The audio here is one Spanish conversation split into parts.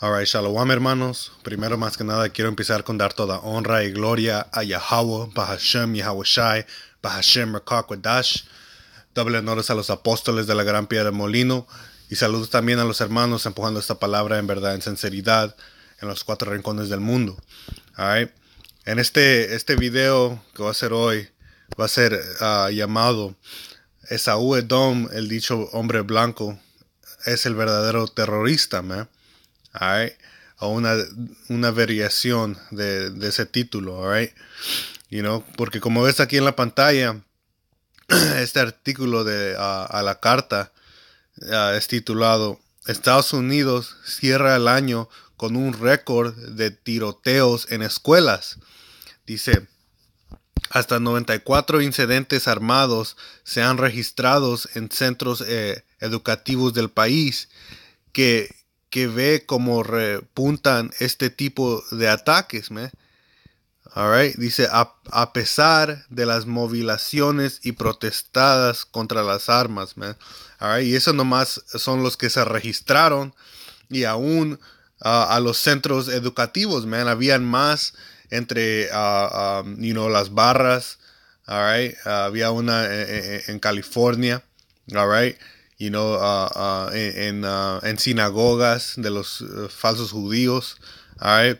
Alright, shalom hermanos. Primero más que nada quiero empezar con dar toda honra y gloria a Yahweh, Bahashem, Shai, Bahashem, Rakakwadash. Doble honores a los apóstoles de la gran piedra molino. Y saludos también a los hermanos empujando esta palabra en verdad, en sinceridad, en los cuatro rincones del mundo. Alright. En este, este video que va a ser hoy, va a ser ah, llamado Esaú Edom, el dicho hombre blanco, es el verdadero terrorista, man. O una, una variación de, ese título, You know, porque como ves aquí en la pantalla, este artículo de, a la carta es titulado Estados Unidos cierra el año con un récord de tiroteos en escuelas. Dice, hasta 94 incidentes armados se han registrado en centros eh, educativos del país que que ve cómo repuntan este tipo de ataques, man. All right. Dice, a, pesar de las movilaciones y protestadas contra las armas, man. All right. Y eso nomás son los que se registraron. Y aún a los centros educativos, man. Habían más entre, you know, las barras. All right. había una en, eh, eh, en California. All right you know, uh, uh, en, uh, en, sinagogas de los falsos judíos, all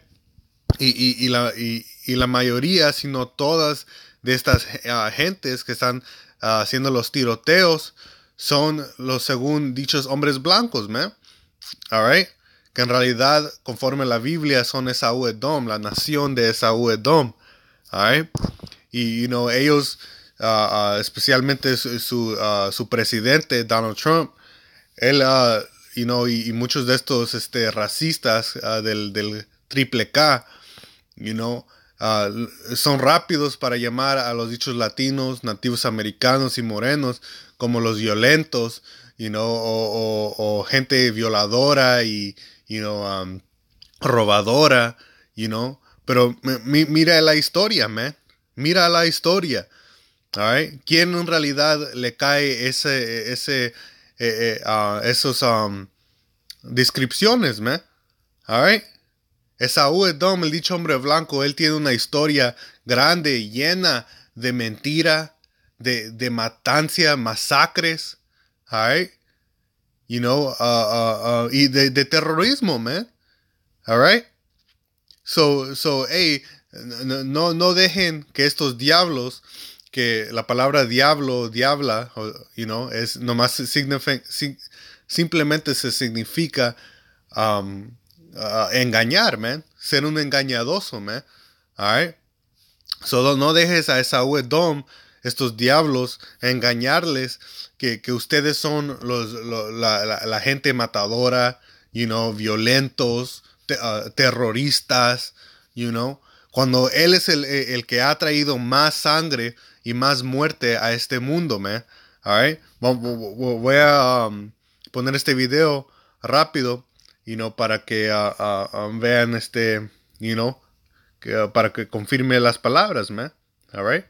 y, y, la, y, la, mayoría, si no todas, de estas gentes que están haciendo los tiroteos son los, según dichos, hombres blancos, man. All que en realidad, conforme la Biblia, son Esaú Edom, la nación de Esaú Edom. All Y, you know, ellos Ah, ah, especialmente ah, su, presidente Donald Trump, él y, muchos de estos este, racistas del, triple K, son rápidos para llamar a los dichos latinos, nativos americanos y morenos como los violentos, o, gente violadora y um, robadora, Pero mira la historia, Mira la historia. All ¿Quién en realidad le cae ese, ese, eh, eh, ah, esos um, descripciones, man? right. Esaú Edom, el dicho hombre blanco, él tiene una historia grande, llena de mentira, de, matancia, masacres, You know, uh, uh, uh, y de, terrorismo, man. So, so hey, no, no dejen que estos diablos que la palabra diablo, diabla, you es nomás simplemente se significa um, uh, engañar, man, ser un engañadoso, man, Solo no dejes a esa Edom, estos diablos, engañarles que, ustedes son la, gente matadora, you know, violentos, uh, terroristas, you know, cuando Él es el, el, que ha traído más sangre y más muerte a este mundo, man. Alright? Voy a um, poner este video rápido, you know, para que ah, ah, um, vean este, you know, que, para que confirme las palabras, man. Alright?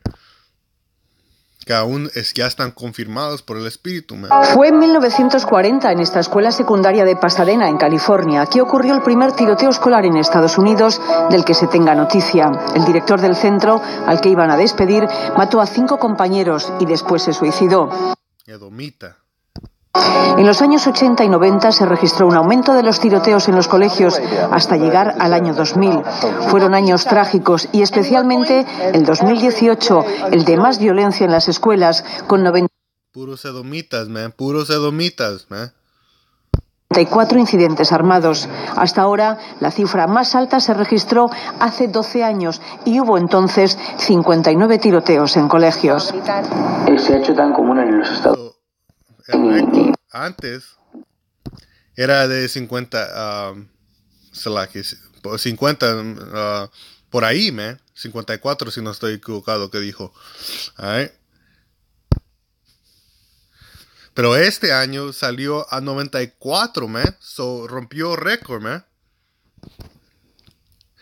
que aún es, ya están confirmados por el Espíritu. Fue en 1940 en esta escuela secundaria de Pasadena, en California, que ocurrió el primer tiroteo escolar en Estados Unidos del que se tenga noticia. El director del centro, al que iban a despedir, mató a cinco compañeros y después se suicidó. Edomita. En los años 80 y 90 se registró un aumento de los tiroteos en los colegios hasta llegar al año 2000. Fueron años trágicos y especialmente el 2018, el de más violencia en las escuelas, con 90. Puros edomitas, man. Puros edomitas, man. 34 incidentes armados. Hasta ahora, la cifra más alta se registró hace 12 años y hubo entonces 59 tiroteos en colegios. Ese eh, hecho tan común en los Estados el antes era de 50 50 um, uh, por ahí, man. 54 si no estoy equivocado que dijo. Pero este año salió a 94, man. rompió récord, man.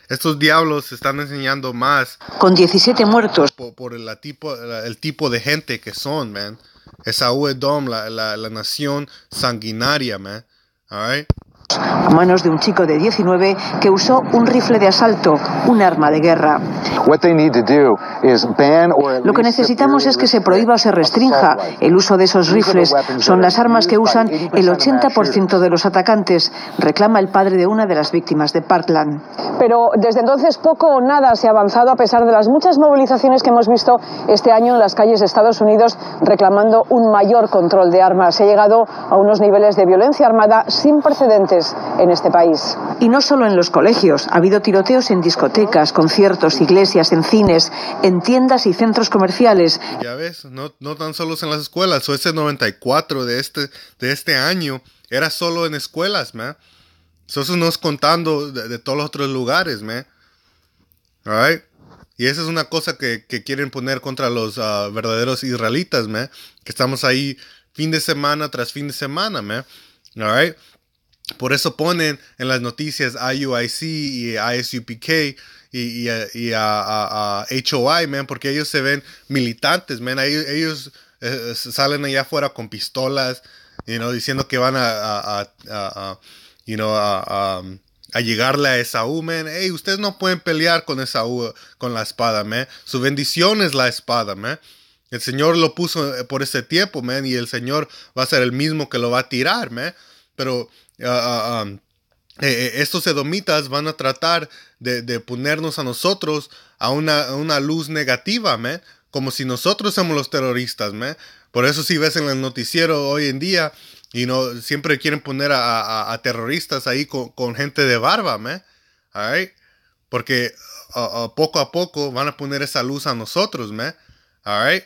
Estos diablos están enseñando más. Con 17 muertos. Por, tipo, el tipo de gente que son, man. Esaú Edom, la, la, nación sanguinaria, man. All a manos de un chico de 19 que usó un rifle de asalto, un arma de guerra. Lo que necesitamos es que se prohíba o se restrinja el uso de esos rifles. Son las armas que usan el 80% de los atacantes, reclama el padre de una de las víctimas de Parkland. Pero desde entonces poco o nada se ha avanzado a pesar de las muchas movilizaciones que hemos visto este año en las calles de Estados Unidos reclamando un mayor control de armas. Se ha llegado a unos niveles de violencia armada sin precedentes en este país. Y no solo en los colegios, ha habido tiroteos en discotecas, conciertos, iglesias, en cines, en tiendas y centros comerciales. Ya ves, no, no tan solo en las escuelas, o ese 94 de este, de este año era solo en escuelas, me So, eso no es contando de, todos los otros lugares, me All Y esa es una cosa que, quieren poner contra los ah, verdaderos israelitas, me Que estamos ahí fin de semana tras fin de semana, me All por eso ponen en las noticias a IUIC y a ISUPK y, a, HOI, man, porque ellos se ven militantes, man. Ellos, eh, eh, salen allá afuera con pistolas, you diciendo que van a, a a, llegarle a esa man. Hey, ustedes no pueden pelear con Esaú, con la espada, man. Su bendición es la espada, man. El Señor lo puso eh, por ese tiempo, man, y el Señor va a ser el mismo que lo va a tirar, man. Pero Ah, ah, ah, um, eh, eh, estos edomitas van a tratar de, ponernos a nosotros a una, luz negativa, ¿me? como si nosotros somos los terroristas. ¿me? Por eso si ves en el noticiero hoy en día, y no siempre quieren poner a, terroristas ahí con, gente de barba, ¿me? Porque uh, uh, poco a poco van a poner esa luz a nosotros, ¿me? All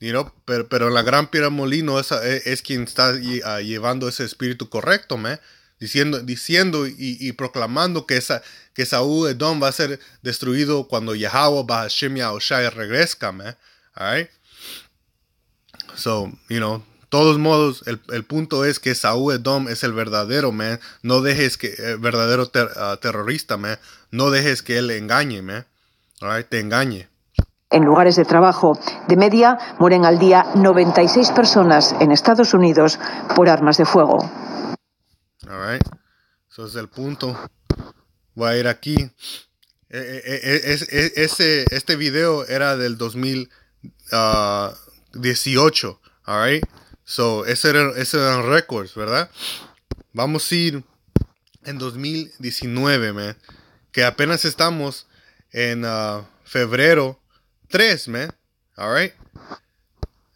You pero, pero la gran Piedra Molino e, es, quien está ah, llevando ese espíritu correcto, me Diciendo, diciendo y, proclamando que, esa, que Saúl Edom va a ser destruido cuando Yahweh Bahashim o regresca, regresca De So, you know, todos modos, el, punto es que Saúl Edom es el verdadero, man. No dejes que, el eh, verdadero ah, terrorista, man. No dejes que él engañe, me Te engañe. En lugares de trabajo, de media, mueren al día 96 personas en Estados Unidos por armas de fuego. All right. Eso es el punto. Voy a ir aquí. Eh, eh, eh, ese, este video era del 2018. Ah, All right. So, ese eran, ese récords, ¿verdad? Vamos a ir en 2019, Que apenas estamos en ah, febrero 3, man. All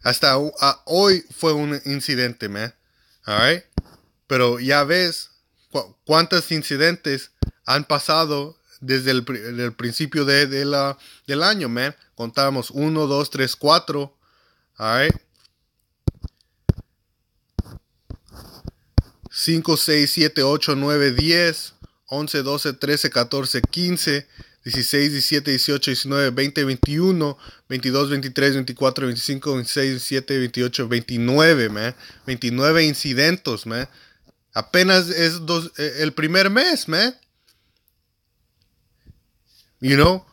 Hasta hoy fue un incidente, man. Alright. Pero ya ves cuántos incidentes han pasado desde el, principio de, la, del año, man. Contamos 1, 2, 3, 4. Alright. 5, 6, 7, 8, 9, 10, 11, 12, 13, 14, 15, 16, 17, 18, 19, 20, 21, 22, 23, 24, 25, 26, 27, 28, 29, man. 29 incidentes, man. Apenas es e, el primer mes, You know?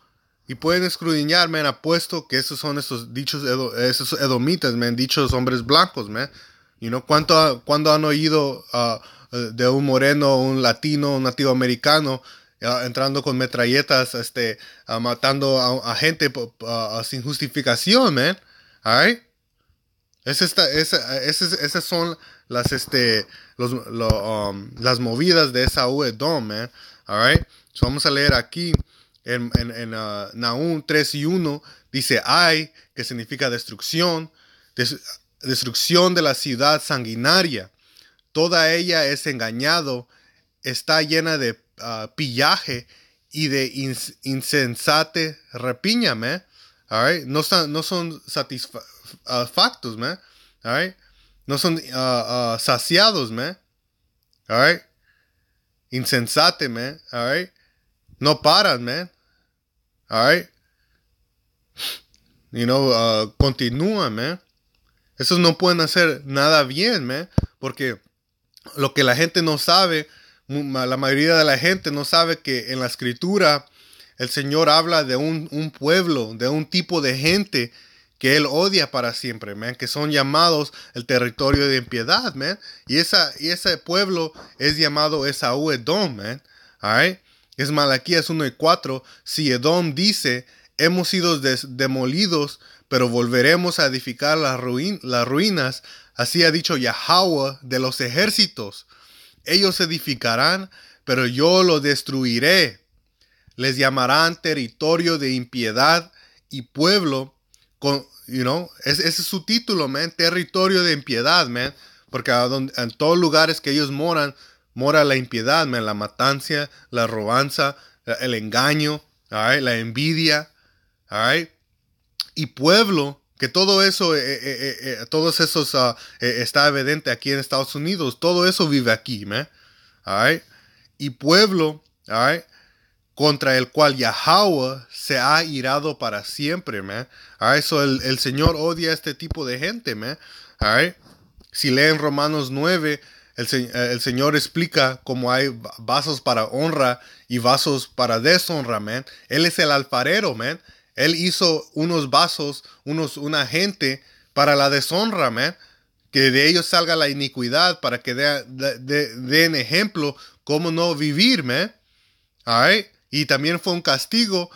Y pueden escudriñar, man. Apuesto que esos son esos dichos esos edomitas, man. Dichos hombres blancos, man. You know? ¿Cuánto, cuando han oído uh, de un moreno, un latino, un nativo americano? entrando con metralletas, este, ah, matando a, gente ah, ah, sin justificación, man. All Es esas son las, este, um, las movidas de esa UEDOM, man. All vamos a leer aquí en, en, 3 y 1. Dice ay, que significa destrucción, destrucción de la ciudad sanguinaria. Toda ella es engañado, está llena de Ah, pillaje y de insensate repiña, man. All right? No, son, ah, no son ah, satisfactos, man. All right? No son saciados, me All right? Insensate, me All right? No paran, man. All right? You know, continúan, man. Esos no pueden hacer nada bien, me Porque lo que la gente no sabe la mayoría de la gente no sabe que en la escritura el Señor habla de un, un pueblo, de un tipo de gente que Él odia para siempre, man, que son llamados el territorio de impiedad, Y, esa, y ese pueblo es llamado Esaú Edom, Es Malaquías 1 y 4. Si Edom dice, hemos sido demolidos, pero volveremos a edificar las, ruin las ruinas, así ha dicho Yahweh de los ejércitos. Ellos edificarán, pero yo lo destruiré. Les llamarán territorio de impiedad y pueblo con, you ese, es su título, man, territorio de impiedad, man, porque en todos lugares que ellos moran, mora la impiedad, man, la matancia, la robanza, el engaño, la envidia, y pueblo que todo eso, eh, eh, eh, todos esos ah, está evidente aquí en Estados Unidos. Todo eso vive aquí, ¿me? Y pueblo, contra el cual Yahweh se ha irado para siempre, ¿me? A eso el, Señor odia a este tipo de gente, ¿me? Si leen Romanos 9, el, el, Señor explica cómo hay vasos para honra y vasos para deshonra, ¿me? Él es el alfarero, ¿me? Él hizo unos vasos, unos, una gente para la deshonra, man. Que de ellos salga la iniquidad para que den ejemplo cómo no vivir, man. Y también fue un castigo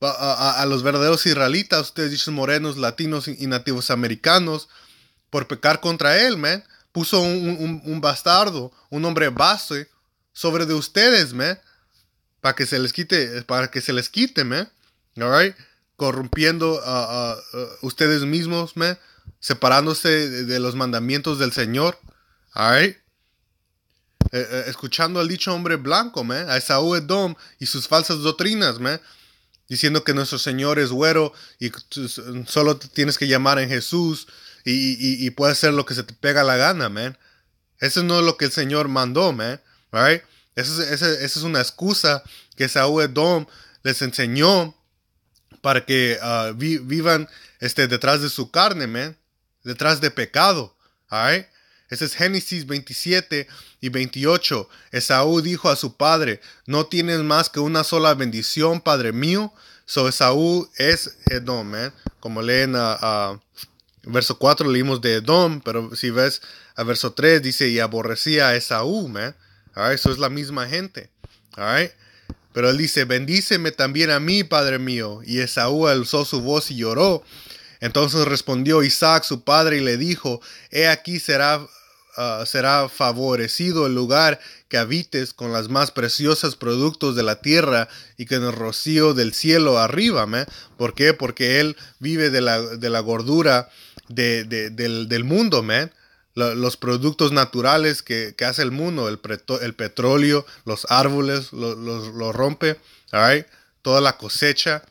a, los verdaderos israelitas, ustedes dicen morenos, latinos y, nativos americanos, por pecar contra él, man. Puso un, bastardo, un hombre base sobre de ustedes, man. Para que se les quite, para que se les quite, man. All right? corrompiendo a, ustedes mismos, me separándose de, los mandamientos del Señor, alright. Eh, eh, escuchando al dicho hombre blanco, ¿me? a Esaú Edom y sus falsas doctrinas, ¿me? diciendo que nuestro Señor es güero y solo tienes que llamar en Jesús y, y, y, puedes hacer lo que se te pega la gana, ¿me? Eso no es lo que el Señor mandó, ¿me? Esa es, una excusa que Esaú Edom les enseñó para que ah, vivan este, detrás de su carne, man, detrás de pecado. Right? Ese es Génesis 27 y 28. Esaú dijo a su padre, no tienes más que una sola bendición, padre mío. So Esaú es Edom, man. Como leen a... Ah, ah, verso 4 leímos de Edom, pero si ves a verso 3 dice, y aborrecía a Esaú, man. All Eso es la misma gente. All right? Pero él dice, bendíceme también a mí, Padre mío. Y Esaú alzó su voz y lloró. Entonces respondió Isaac su padre y le dijo, He aquí será, ah, será favorecido el lugar que habites con las más preciosas productos de la tierra y con el rocío del cielo arriba. ¿me? ¿Por qué? Porque él vive de la, gordura del, del, mundo, ¿me? los productos naturales que, hace el mundo, el, el petróleo, los árboles, lo, lo, rompe, right? toda la cosecha.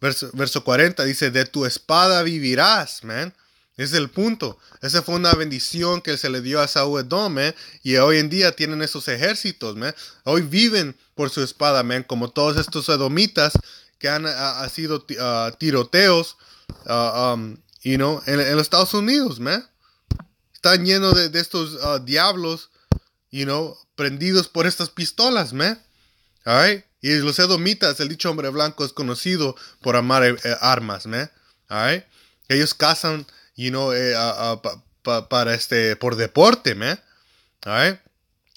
Verso, 40 dice, de tu espada vivirás, man. es el punto. Esa fue una bendición que se le dio a Saúl Edom, Y hoy en día tienen esos ejércitos, man. Hoy viven por su espada, man. Como todos estos edomitas que han sido ah, tiroteos, ah, um, you en, en, los Estados Unidos, man. Están llenos de, estos ah, diablos, you know, prendidos por estas pistolas, ¿me? Y los edomitas, el dicho hombre blanco, es conocido por amar eh, eh, armas, ¿me? All Ellos cazan, you know, eh, para este, por deporte, ¿me? All right?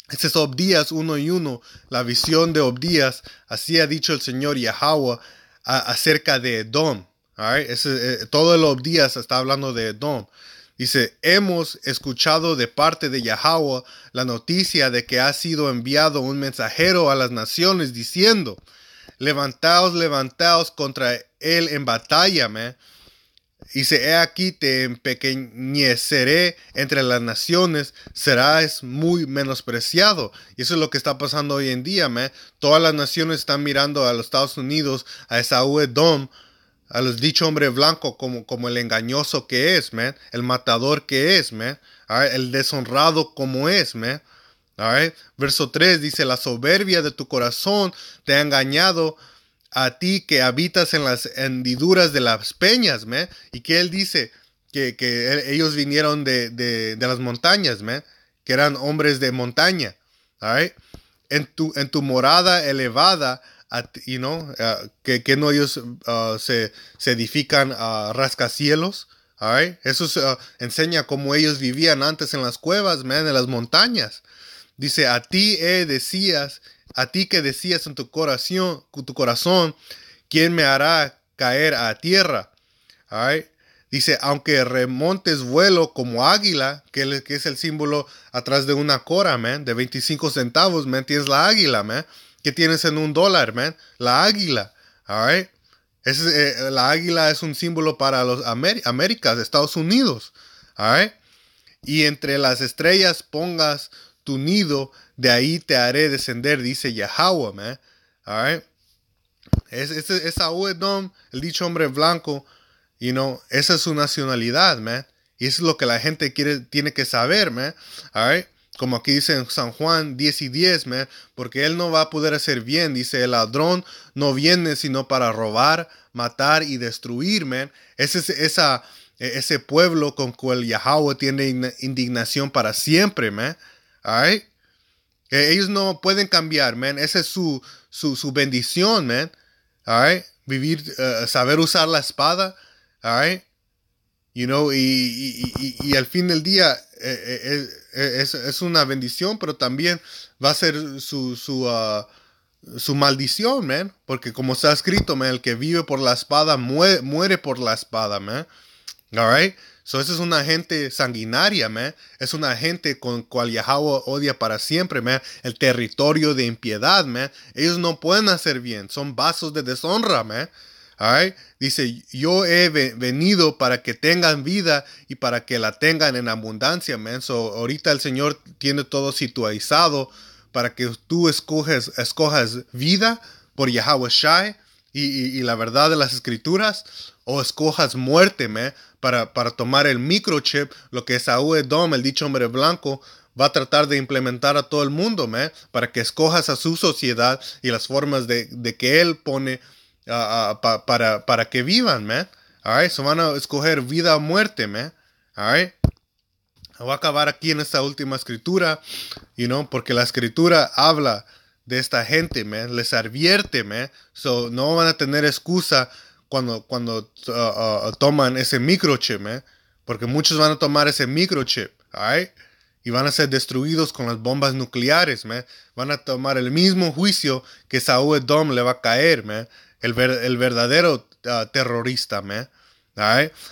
Este es Obdías uno y uno, la visión de Obdías, así ha dicho el Señor Yahweh acerca de Edom. Right? Ese, todo el Obdías está hablando de Edom. Dice, hemos escuchado de parte de Yahweh la noticia de que ha sido enviado un mensajero a las naciones diciendo, levantaos, levantaos contra él en batalla, me Dice, he aquí te empequeñeceré entre las naciones, serás muy menospreciado. Y eso es lo que está pasando hoy en día, me Todas las naciones están mirando a los Estados Unidos, a esa UEDOM, a los dicho hombre blanco como, como el engañoso que es, el matador que es, ¿ah? el deshonrado como es, ¿ah? Verso 3 dice, la soberbia de tu corazón te ha engañado a ti que habitas en las hendiduras de las peñas, Y que él dice que, ellos vinieron de, las montañas, que eran hombres de montaña, ¿ah? en, tu, en tu morada elevada you know, uh, que, no ellos uh, se, edifican a uh, rascacielos. All Eso enseña cómo ellos vivían antes en las cuevas, man, en las montañas. Dice, a ti eh, decías, a ti que decías en tu corazón, tu corazón, ¿quién me hará caer a tierra? Dice, aunque remontes vuelo como águila, que, es el símbolo atrás de una cora, man, de 25 centavos, man, tienes la águila, man. ¿Qué tienes en un dólar, man? La águila, all right? Es, eh, la águila es un símbolo para los Américas, Estados Unidos, all Y entre las estrellas pongas tu nido, de ahí te haré descender, dice Yahweh, man, all right? Es, es, el dicho hombre blanco, you know, esa es su nacionalidad, man. Y eso es lo que la gente quiere, tiene que saber, man, all como aquí dice en San Juan 10 y 10, man, porque él no va a poder hacer bien. Dice, el ladrón no viene sino para robar, matar y destruir, man. Ese, esa, e, ese pueblo con el Yahweh tiene indignación para siempre, man. All e, Ellos no pueden cambiar, man. Esa es su, bendición, man. All Vivir, eh, saber usar la espada, all right? You know, y, y, y, al fin del día eh, eh, eh, es, es, una bendición, pero también va a ser su, su, ah, su maldición, man. Porque como está escrito, man, el que vive por la espada muere, por la espada, man. Alright? So, esa es una gente sanguinaria, man. Es una gente con cual Yahweh odia para siempre, man. El territorio de impiedad, man. Ellos no pueden hacer bien. Son vasos de deshonra, man. Dice, yo he venido para que tengan vida y para que la tengan en abundancia, ahorita el Señor tiene todo situado para que tú escoges, escojas vida por Yahweh Shai y, la verdad de las escrituras o escojas muerte, para, para tomar el microchip, lo que Saúl Edom, el dicho hombre blanco, va a tratar de implementar a todo el mundo, me para que escojas a su sociedad y las formas de, de que él pone para, que vivan, man. Alright, so van a escoger vida o muerte, man. Alright. Voy a acabar aquí en esta última escritura, you know, porque la escritura habla de esta gente, ¿me? Les advierte, man. So no van a tener excusa cuando, cuando uh, uh, toman ese microchip, man. Porque muchos van a tomar ese microchip, alright. Y van a ser destruidos con las bombas nucleares, ¿me? Van a tomar el mismo juicio que Saúl Dom le va a caer, ¿me? el, verdadero ah, terrorista, ¿me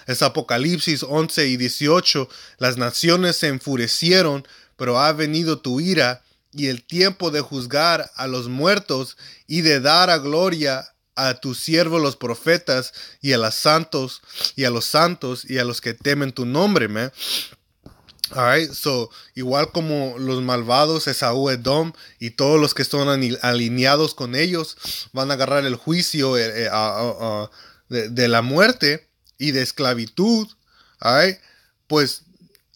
Es Apocalipsis 11 y 18. Las naciones se enfurecieron, pero ha venido tu ira y el tiempo de juzgar a los muertos y de dar a gloria a tus siervos los profetas y a los santos y a los santos y a los que temen tu nombre, ¿me Alright, igual como los malvados, Esaú, Edom y todos los que están alineados con ellos van a agarrar el juicio eh, eh, de, la muerte y de esclavitud, pues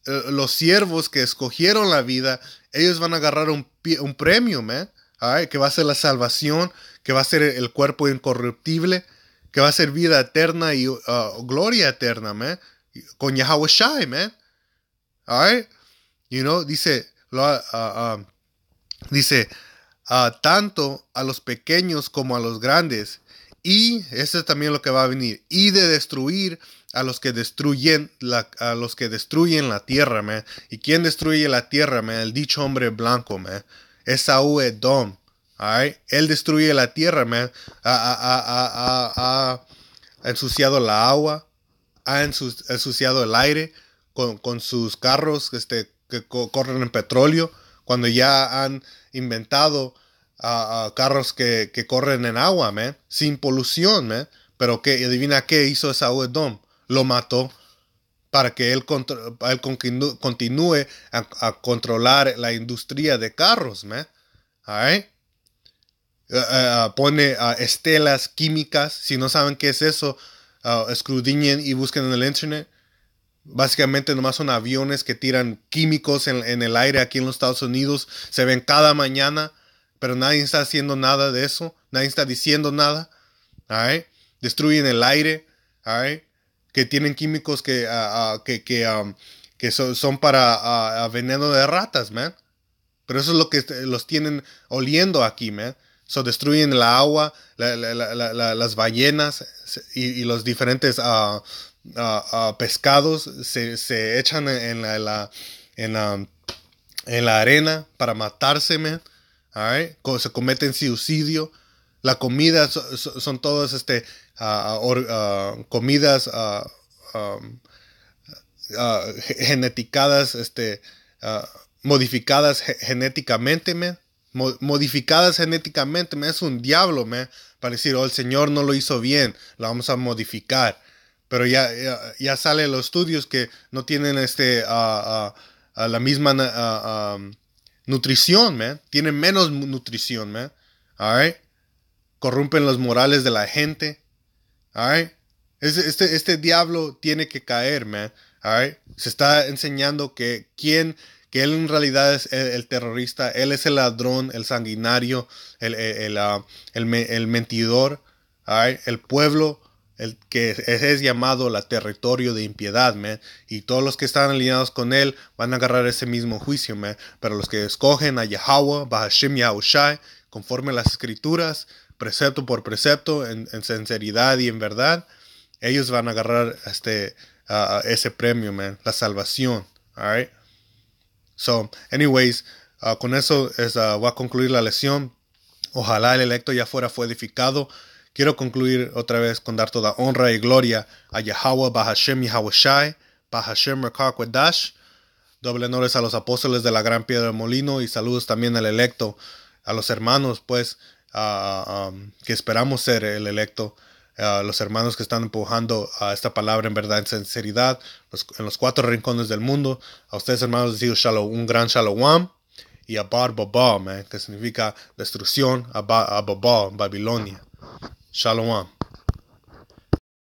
eh, los siervos que escogieron la vida, ellos van a agarrar un, premio, man, que va a ser la salvación, que va a ser el cuerpo incorruptible, que va a ser vida eterna y uh, gloria eterna, man, con Yahweh Shai, right? You know, dice, uh, um, dice, tanto a los pequeños como a los grandes. Y, eso es también lo que va a venir, y de destruir a los que destruyen la, a los que destruyen la tierra, ¿Y quién destruye la tierra, man? El dicho hombre blanco, man. Esaú Edom. Right? Él destruye la tierra, man. ha ensuciado la agua, ha ensuciado el aire, con, sus carros este, que corren en petróleo, cuando ya han inventado carros que, corren en agua, sin polución, Pero que adivina qué hizo esa Dom, lo mató para que él, continúe a, controlar la industria de carros, eh, eh, eh, pone ah, estelas químicas. Si no saben qué es eso, ah, escrudiñen y busquen en el internet. Básicamente nomás son aviones que tiran químicos en, el aire aquí en los Estados Unidos. Se ven cada mañana, pero nadie está haciendo nada de eso. Nadie está diciendo nada. Destruyen el aire. Que tienen químicos que, ah, ah, que, um, son para ah, veneno de ratas, man. Pero eso es lo que los tienen oliendo aquí, man. destruyen el agua, las ballenas y, los diferentes pescados se, echan en la, en la, arena para matarse, Se cometen suicidio. La comida son todas este, comidas geneticadas, este, modificadas genéticamente, modificadas genéticamente, es un diablo, para decir, oh, el Señor no lo hizo bien, la vamos a modificar pero ya, ya, sale los estudios que no tienen este, la misma nutrición, man. Tienen menos nutrición, man. Corrumpen los morales de la gente. Este, este, diablo tiene que caer, man. Se está enseñando que quien que él en realidad es el, terrorista, él es el ladrón, el sanguinario, el, el, ah, mentidor. El pueblo el que es llamado la territorio de impiedad, man, y todos los que están alineados con él van a agarrar ese mismo juicio, man, pero los que escogen a Yahweh, Bahashim Yahushai, conforme las escrituras, precepto por precepto, en, sinceridad y en verdad, ellos van a agarrar este, ese premio, man, la salvación, alright, So, anyways, ah, con eso es, ah, voy a concluir la lección. Ojalá el electo ya fuera fue edificado Quiero concluir otra vez con dar toda honra y gloria a Yahweh Bahashem Hawashai, Bahashem Dash. Doble honores a los apóstoles de la gran piedra del molino y saludos también al electo, a los hermanos, pues, um, que esperamos ser el electo. los hermanos que están empujando a esta palabra en verdad, en sinceridad, en los cuatro rincones del mundo. A ustedes, hermanos, les digo un gran shalom y a Bar Babal, que significa destrucción, a, ba, a Babilonia. Shalom.